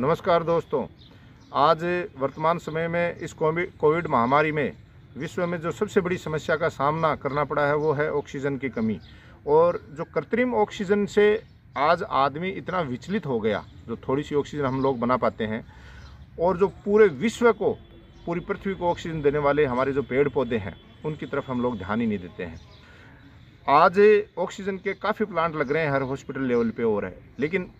नमस्कार दोस्तों आज वर्तमान समय में इस कोविड महामारी में विश्व में जो सबसे बड़ी समस्या का सामना करना पड़ा है वो है ऑक्सीजन की कमी और जो कृत्रिम ऑक्सीजन से आज आदमी इतना विचलित हो गया जो थोड़ी सी ऑक्सीजन हम लोग बना पाते हैं और जो पूरे विश्व को पूरी पृथ्वी को ऑक्सीजन देने वाले हमारे जो पेड़ पौधे हैं उनकी तरफ हम लोग ध्यान ही नहीं देते हैं आज ऑक्सीजन के काफ़ी प्लांट लग रहे हैं हर हॉस्पिटल लेवल पे हो रहे हैं लेकिन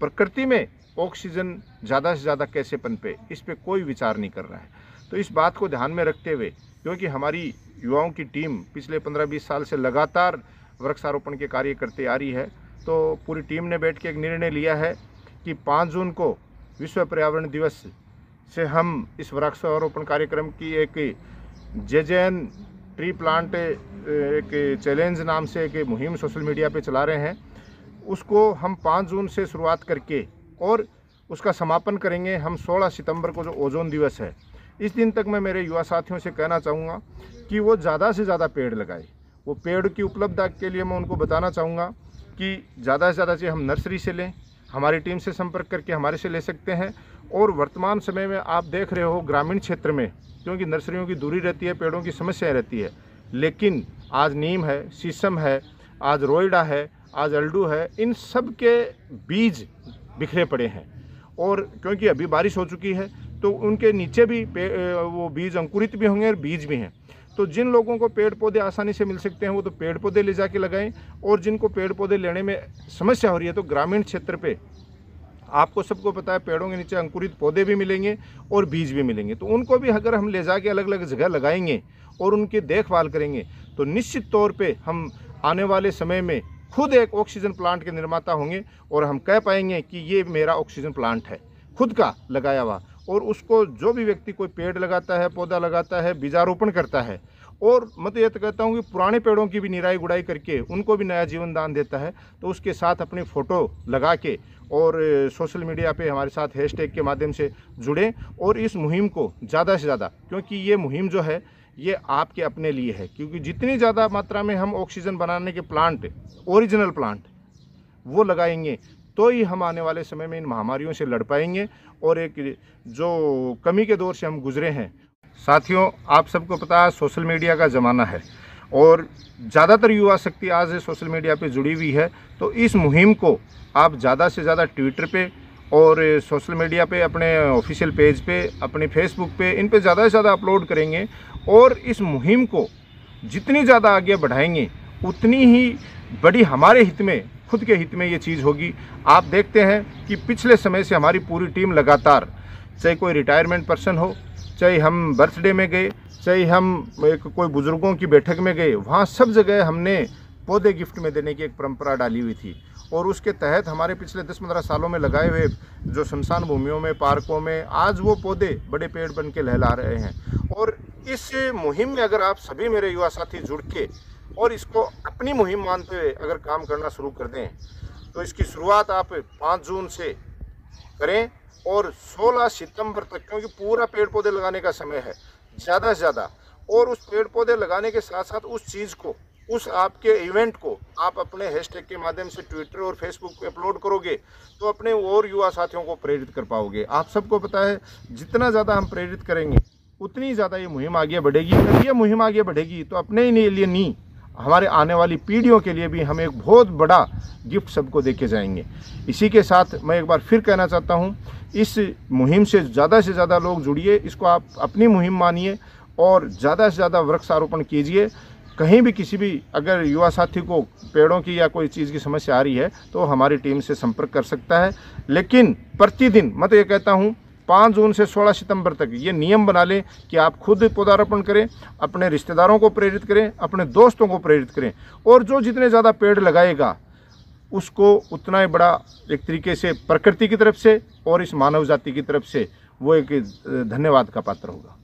प्रकृति में ऑक्सीजन ज़्यादा से ज़्यादा कैसे पनपे इस पर कोई विचार नहीं कर रहा है तो इस बात को ध्यान में रखते हुए क्योंकि हमारी युवाओं की टीम पिछले 15-20 साल से लगातार वृक्षारोपण के कार्य करते आ रही है तो पूरी टीम ने बैठ के एक निर्णय लिया है कि 5 जून को विश्व पर्यावरण दिवस से हम इस वृक्षारोपण कार्यक्रम की एक J J N tree plant एक चैलेंज नाम से एक मुहिम सोशल मीडिया पे चला रहे हैं उसको हम पाँच जून से शुरुआत करके और उसका समापन करेंगे हम 16 सितंबर को जो ओजोन दिवस है इस दिन तक मैं मेरे युवा साथियों से कहना चाहूँगा कि वो ज़्यादा से ज़्यादा पेड़ लगाए वो पेड़ की उपलब्धता के लिए मैं उनको बताना चाहूँगा कि ज़्यादा से ज़्यादा चाहिए हम नर्सरी से लें हमारी टीम से संपर्क करके हमारे से ले सकते हैं और वर्तमान समय में आप देख रहे हो ग्रामीण क्षेत्र में क्योंकि नर्सरियों की दूरी रहती है पेड़ों की समस्याएँ रहती है लेकिन आज नीम है शीशम है आज रोयडा है आज अल्डू है इन सब के बीज बिखरे पड़े हैं और क्योंकि अभी बारिश हो चुकी है तो उनके नीचे भी वो बीज अंकुरित भी होंगे और बीज भी हैं तो जिन लोगों को पेड़ पौधे आसानी से मिल सकते हैं वो तो पेड़ पौधे ले जाके लगाएं और जिनको पेड़ पौधे लेने में समस्या हो रही है तो ग्रामीण क्षेत्र पे आपको सबको पता है पेड़ों के नीचे अंकुरित पौधे भी मिलेंगे और बीज भी मिलेंगे तो उनको भी अगर हम ले जाके अलग अलग जगह लगाएंगे और उनकी देखभाल करेंगे तो निश्चित तौर पर हम आने वाले समय में खुद एक ऑक्सीजन प्लांट के निर्माता होंगे और हम कह पाएंगे कि ये मेरा ऑक्सीजन प्लांट है खुद का लगाया हुआ और उसको जो भी व्यक्ति कोई पेड़ लगाता है पौधा लगाता है बीजारोपण करता है और मैं तो ये तो कहता हूँ कि पुराने पेड़ों की भी निराई गुड़ाई करके उनको भी नया जीवन दान देता है तो उसके साथ अपनी फ़ोटो लगा के और सोशल मीडिया पे हमारे साथ हैशटैग के माध्यम से जुड़ें और इस मुहिम को ज़्यादा से ज़्यादा क्योंकि ये मुहिम जो है ये आपके अपने लिए है क्योंकि जितनी ज़्यादा मात्रा में हम ऑक्सीजन बनाने के प्लांट ओरिजिनल प्लांट वो लगाएंगे तो ही हम आने वाले समय में इन महामारियों से लड़ पाएंगे और एक जो कमी के दौर से हम गुजरे हैं साथियों आप सबको पता है सोशल मीडिया का ज़माना है और ज़्यादातर युवा शक्ति आज सोशल मीडिया पे जुड़ी हुई है तो इस मुहिम को आप ज़्यादा से ज़्यादा ट्विटर पे और सोशल मीडिया पे अपने ऑफिशियल पेज पे अपने फेसबुक पे इन पे ज़्यादा से ज़्यादा अपलोड करेंगे और इस मुहिम को जितनी ज़्यादा आगे बढ़ाएंगे उतनी ही बड़ी हमारे हित में खुद के हित में ये चीज़ होगी आप देखते हैं कि पिछले समय से हमारी पूरी टीम लगातार चाहे कोई रिटायरमेंट पर्सन हो चाहे हम बर्थडे में गए चाहे हम एक कोई बुज़ुर्गों की बैठक में गए वहाँ सब जगह हमने पौधे गिफ्ट में देने की एक परंपरा डाली हुई थी और उसके तहत हमारे पिछले 10-15 सालों में लगाए हुए जो शमशान भूमियों में पार्कों में आज वो पौधे बड़े पेड़ बन के लहला रहे हैं और इस मुहिम में अगर आप सभी मेरे युवा साथी जुड़ के और इसको अपनी मुहिम मानते हुए अगर काम करना शुरू कर दें तो इसकी शुरुआत आप पाँच जून से करें और 16 सितंबर तक क्योंकि पूरा पेड़ पौधे लगाने का समय है ज़्यादा से ज़्यादा और उस पेड़ पौधे लगाने के साथ साथ उस चीज़ को उस आपके इवेंट को आप अपने हैशटैग के माध्यम से ट्विटर और फेसबुक पे अपलोड करोगे तो अपने और युवा साथियों को प्रेरित कर पाओगे आप सबको पता है जितना ज़्यादा हम प्रेरित करेंगे उतनी ज़्यादा ये मुहिम आगे बढ़ेगी अगर ये मुहिम आगे बढ़ेगी तो अपने ही लिए नहीं हमारे आने वाली पीढ़ियों के लिए भी हम एक बहुत बड़ा गिफ्ट सबको दे के जाएंगे इसी के साथ मैं एक बार फिर कहना चाहता हूँ इस मुहिम से ज़्यादा से ज़्यादा लोग जुड़िए इसको आप अपनी मुहिम मानिए और ज़्यादा से ज़्यादा वृक्षारोपण कीजिए कहीं भी किसी भी अगर युवा साथी को पेड़ों की या कोई चीज़ की समस्या आ रही है तो हमारी टीम से संपर्क कर सकता है लेकिन प्रतिदिन मैं तो ये कहता हूँ पाँच जून से सोलह सितंबर तक ये नियम बना लें कि आप खुद पौधारोपण करें अपने रिश्तेदारों को प्रेरित करें अपने दोस्तों को प्रेरित करें और जो जितने ज़्यादा पेड़ लगाएगा उसको उतना ही बड़ा एक तरीके से प्रकृति की तरफ से और इस मानव जाति की तरफ से वो एक धन्यवाद का पात्र होगा